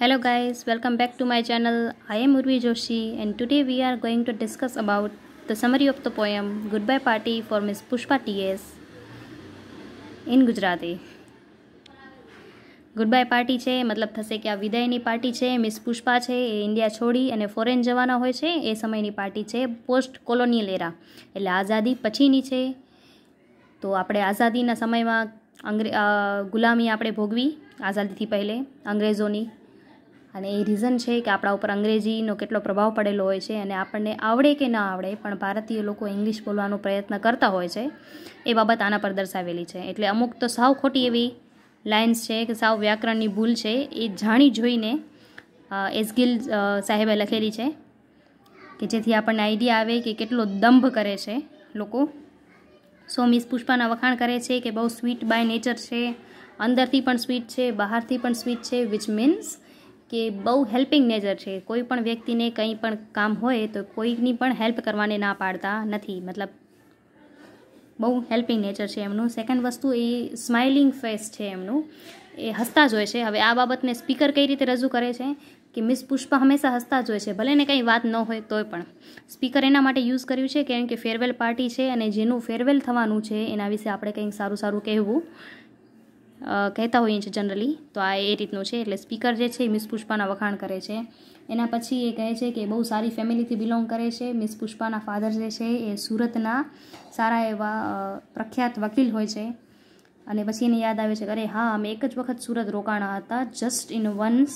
hello guys welcome back to my channel i am urvi joshi and today we are going to discuss about the summary of the poem goodbye party for miss pushpa ts in gujarati goodbye party છે મતલબ થશે કે આ વિદાયની party છે miss Pushpa છે એ India છોડી અને ફોરેન જવાના હોય છે એ સમયની પાર્ટી છે પોસ્ટ કોલોનિયલ એરા એટલે આઝાદી પછીની છે તો આપણે આઝાદીના સમયમાં અંગ્રે ગુલામી આપણે ભોગવી આઝાદીથી પહેલે અંગ્રેજોની અને એ રીઝન છે કે આપણા ઉપર અંગ્રેજીનો કેટલો પ્રભાવ પડેલો હોય છે અને આપણને આવડે કે ના આવડે પણ ભારતીય લોકો ઇંગ્લિશ બોલવાનો પ્રયત્ન કરતા હોય છે એ બાબત આના પર દર્શાવેલી છે એટલે અમુક તો સાવ ખોટી એવી લાઇન્સ છે કે સાવ વ્યાકરણની ભૂલ છે એ જાણી જોઈને એસગિલ સાહેબે લખેલી છે કે જેથી આપણને આઈડિયા આવે કે કેટલો દંભ કરે છે લોકો સો મિસ પુષ્પાના વખાણ કરે છે કે બહુ સ્વીટ બાય નેચર છે અંદરથી પણ સ્વીટ છે બહારથી પણ સ્વીટ છે વિચ મીન્સ કે બહુ હેલ્પિંગ નેચર છે કોઈ પણ વ્યક્તિને કંઈ પણ કામ હોય તો કોઈની પણ હેલ્પ કરવાને ના પાડતા નથી મતલબ બહુ હેલ્પિંગ નેચર છે એમનું સેકન્ડ વસ્તુ એ સ્માઇલિંગ ફેસ છે એમનું એ હસતા જ હોય છે હવે આ બાબતને સ્પીકર કઈ રીતે રજૂ કરે છે કે મિસ પુષ્પા હંમેશા હસતા જ હોય છે ભલે ને કંઈ વાત ન હોય તોય પણ સ્પીકર એના માટે યુઝ કર્યું છે કેમ કે ફેરવેલ પાર્ટી છે અને જેનું ફેરવેલ થવાનું છે એના વિશે આપણે કંઈક સારું સારું કહેવું કહેતા હોઈએ છીએ જનરલી તો આ એ રીતનું છે એટલે સ્પીકર જે છે એ મિસ પુષ્પાના વખાણ કરે છે એના પછી એ કહે છે કે બહુ સારી ફેમિલીથી બિલોંગ કરે છે મિસ પુષ્પાના ફાધર જે છે એ સુરતના સારા એવા પ્રખ્યાત વકીલ હોય છે અને પછી એને યાદ આવે છે કે અરે હા અમે એક જ વખત સુરત રોકાણા હતા જસ્ટ ઇન વન્સ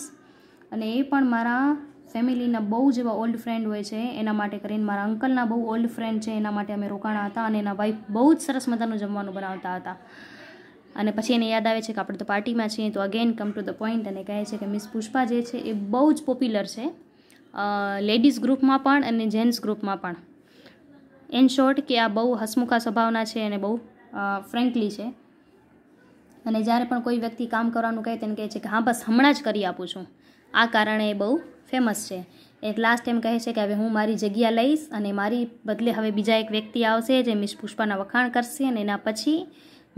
અને એ પણ મારા ફેમિલીના બહુ જ એવા ઓલ્ડ ફ્રેન્ડ હોય છે એના માટે કરીને મારા અંકલના બહુ ઓલ્ડ ફ્રેન્ડ છે એના માટે અમે રોકાણા હતા અને એના વાઈફ બહુ જ સરસ મજાનું જમવાનું બનાવતા હતા અને પછી એને યાદ આવે છે કે આપણે તો પાર્ટીમાં છીએ તો again come to the point અને કહે છે કે મિસ પુષ્પા જે છે એ બહુ જ પોપ્યુલર છે લેડીઝ ગ્રુપમાં પણ અને જેન્ટ્સ ગ્રુપમાં પણ ઇન શોર્ટ કે આ બહુ હસમુખા સ્વભાવના છે અને બહુ ફ્રેન્કલી છે અને જ્યારે પણ કોઈ વ્યક્તિ કામ કરવાનું કહે તેને કહે છે કે હા બસ હમણાં જ કરી આપું છું આ કારણે એ બહુ ફેમસ છે એક લાસ્ટ એમ કહે છે કે હવે હું મારી જગ્યા લઈશ અને મારી બદલે હવે બીજા એક વ્યક્તિ આવશે જે મિસ પુષ્પાના વખાણ કરશે અને એના પછી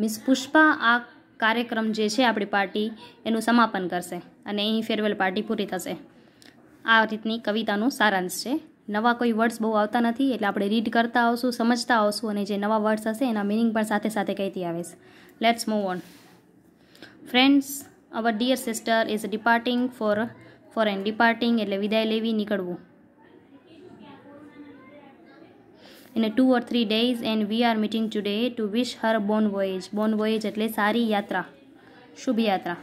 મિસ પુષ્પા આ કાર્યક્રમ જે છે આપણી પાર્ટી એનું સમાપન કરશે અને અહીં ફેરવેલ પાર્ટી પૂરી થશે આ રીતની કવિતાનું સારાંશ છે નવા કોઈ વર્ડ્સ બહુ આવતા નથી એટલે આપણે રીડ કરતા આવશું સમજતા આવશું અને જે નવા વર્ડ્સ હશે એના મિનિંગ પણ સાથે સાથે કહેતી આવીશ let's move on friends our dear sister is departing for for an departing એટલે વિદાય લેવી નીકળવું in two or three days and we are meeting today to wish her bon voyage. Bon voyage એટલે સારી યાત્રા શુભ યાત્રા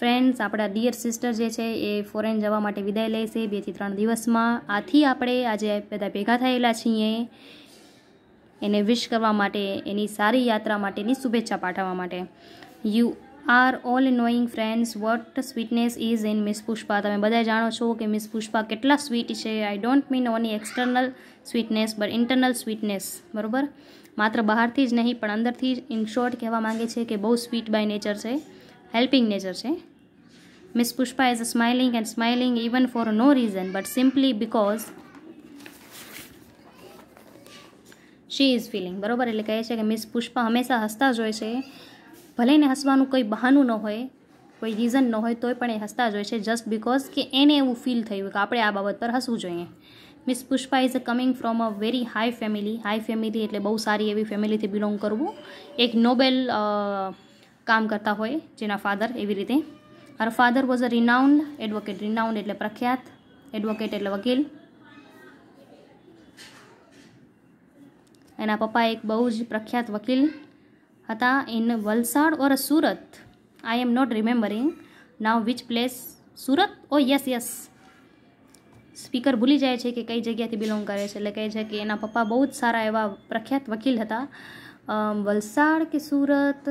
ફ્રેન્ડ્સ આપણા dear sister જે છે એ ફોરેન જવા માટે વિદાય લે છે બેથી ત્રણ દિવસમાં આથી આપણે આજે બધા ભેગા થયેલા છીએ એને વિશ કરવા માટે એની સારી યાત્રા માટેની શુભેચ્છા પાઠવવા માટે you are all knowing friends what sweetness is in miss Pushpa તમે બધા જાણો છો કે મિસ પુષ્પા કેટલા સ્વીટ છે I don't mean only external sweetness but internal sweetness બરાબર માત્ર બહારથી જ નહીં પણ અંદરથી જ ઇન શોર્ટ કહેવા માંગે છે કે બહુ સ્વીટ બાય નેચર છે હેલ્પિંગ નેચર છે miss Pushpa is smiling and smiling even for no reason but simply because she is feeling બરાબર એટલે કહે છે કે મિસ પુષ્પા હંમેશા હસતા જ હોય છે ભલે એને હસવાનું કોઈ બહાનું ન હોય કોઈ રીઝન ન હોય તોય પણ એ હસતા જ હોય છે જસ્ટ બિકોઝ કે એને એવું ફીલ થયું કે આપણે આ બાબત પર હસવું જોઈએ miss Pushpa is a coming from a very high family high family એટલે બહુ સારી એવી ફેમિલીથી બિલોંગ કરવું એક નોબેલ કામ કરતા હોય જેના ફાધર એવી રીતે her father was a renowned advocate renowned એટલે પ્રખ્યાત એડવોકેટ એટલે વકીલ એના પપ્પા એક બહુ જ પ્રખ્યાત વકીલ હતા in Valsad or Surat I am not remembering now which place Surat oh yes yes speaker ભૂલી જાય છે કે કઈ જગ્યાથી બિલોંગ કરે છે એટલે કહે છે કે એના પપ્પા બહુ જ સારા એવા પ્રખ્યાત વકીલ હતા વલસાડ કે સુરત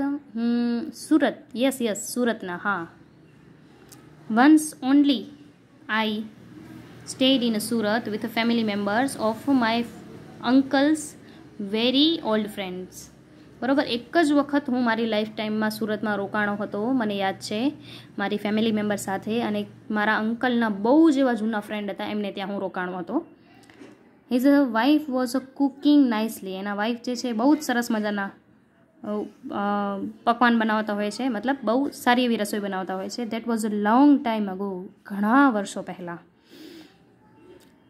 સુરત યસ યસ સુરતના હા once only I stayed in Surat with family members of my uncles very old friends બરાબર એક જ વખત હું મારી લાઈફ ટાઈમમાં સુરતમાં રોકાણો હતો મને યાદ છે મારી ફેમિલી મેમ્બર સાથે અને મારા અંકલના બહુ જ એવા જૂના ફ્રેન્ડ હતા એમને ત્યાં હું રોકાણો હતો his wife was a cooking nicely એના વાઇફ જે છે બહુ જ સરસ મજાના પકવાન બનાવતા હોય છે મતલબ બહુ સારી એવી રસોઈ બનાવતા હોય છે that was a long time ago ઘણા વર્ષો પહેલાં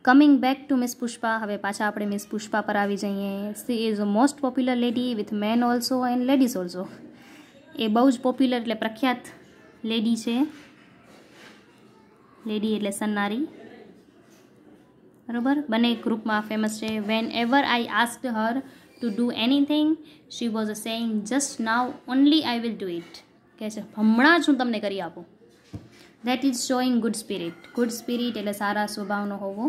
coming back to miss Pushpa હવે પાછા આપણે મિસ પુષ્પા પર આવી જઈએ she is most popular lady with men also and ladies also એ બહુ જ પોપ્યુલર એટલે પ્રખ્યાત લેડી છે લેડી એટલે સન્નારી બરાબર બંને ગ્રુપમાં ફેમસ છે whenever I ask her to do anything she was saying just now only I will do it કહે છે હમણાં જ હું તમને કરી આપું that is showing good spirit good spirit એટલે સારા સ્વભાવનો હોવો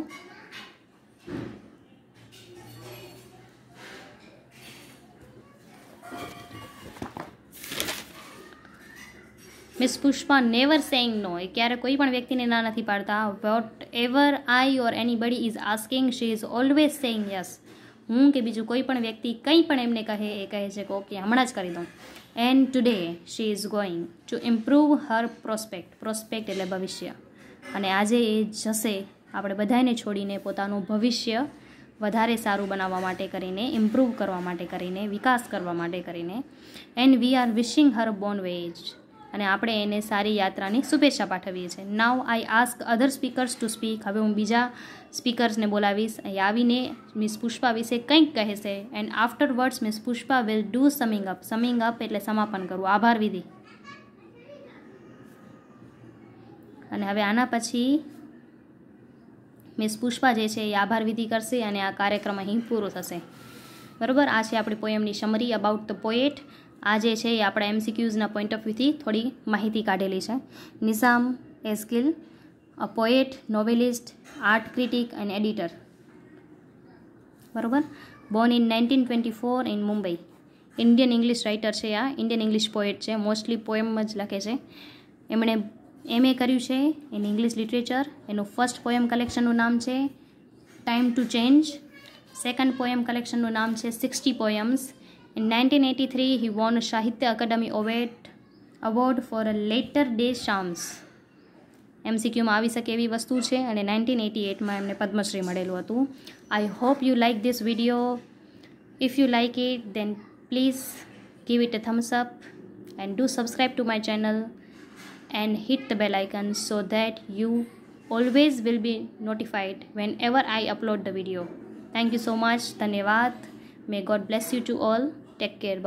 miss Pushpa never saying no એ ક્યારે કોઈ પણ વ્યક્તિને ના નથી પાડતા vote ever I or anybody is asking she is always saying yes હું કે બીજું કોઈ પણ વ્યક્તિ કંઈ પણ એમને કહે એ કહે છે કે ઓકે હમણાં જ કરી દઉં and today she is going to improve her prospect prospect એટલે ભવિષ્ય અને આજે એ જશે આપણે બધાને છોડીને પોતાનું ભવિષ્ય વધારે સારું બનાવવા માટે કરીને ઇમ્પ્રૂવ કરવા માટે કરીને વિકાસ કરવા માટે કરીને and we are wishing her bon voyage અને આપણે એને સારી યાત્રાની શુભેચ્છા પાઠવીએ છીએ now I ask other speakers to speak હવે હું બીજા સ્પીકર્સને બોલાવીશ અહીં આવીને મિસ પુષ્પા વિશે કંઈક કહેશે and afterwards miss Pushpa will do summing up summing up એટલે સમાપન કરવું આભાર વિધિ અને હવે આના પછી મિસ પુષ્પા જે છે એ આભાર વિધિ કરશે અને આ કાર્યક્રમ અહીં પૂરો થશે બરાબર આ છે આપણી પોએમની સમરી અબાઉટ ધ પોએટ આ જે છે એ આપણા એમસીક્યુઝના પોઈન્ટ ઓફ વ્યૂથી થોડી માહિતી કાઢેલી છે Nissim Ezekiel a poet novelist art critic and editor બરાબર born in nineteen twenty four in Mumbai Indian English writer છે આ ઇન્ડિયન ઇંગ્લિશ પોએટ છે મોસ્ટલી પોએમ જ લખે છે એમણે એમએ કર્યું છે ઇન ઇંગ્લિશ લિટરેચર એનું ફર્સ્ટ પોએમ કલેક્શનનું નામ છે time to change second poem કલેક્શનનું નામ છે sixty poems In 1983, he won Sahitya Academy Award for a Later Day Shams. એમસીક્યુમાં આવી શકે એવી વસ્તુ છે અને નાઇન્ટીન એટી એટમાં એમને પદ્મશ્રી મળેલું હતું I hope you like this video if you like it then please give it a thumbs up and do subscribe to my channel and hit the bell icon so that you always will be notified whenever I upload the video thank you so much ધન્યવાદ May God bless you to all. Take care. Bye.